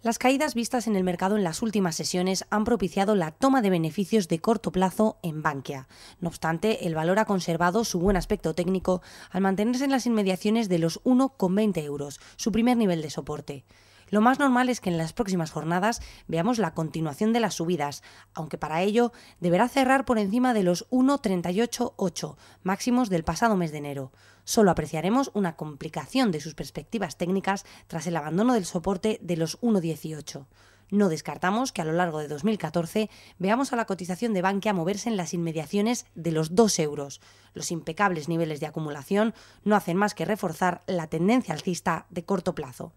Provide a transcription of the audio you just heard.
Las caídas vistas en el mercado en las últimas sesiones han propiciado la toma de beneficios de corto plazo en Bankia. No obstante, el valor ha conservado su buen aspecto técnico al mantenerse en las inmediaciones de los 1,20 euros, su primer nivel de soporte. Lo más normal es que en las próximas jornadas veamos la continuación de las subidas, aunque para ello deberá cerrar por encima de los 1.388, máximos del pasado mes de enero. Solo apreciaremos una complicación de sus perspectivas técnicas tras el abandono del soporte de los 1.18. No descartamos que a lo largo de 2014 veamos a la cotización de Bankia moverse en las inmediaciones de los 2 euros. Los impecables niveles de acumulación no hacen más que reforzar la tendencia alcista de corto plazo.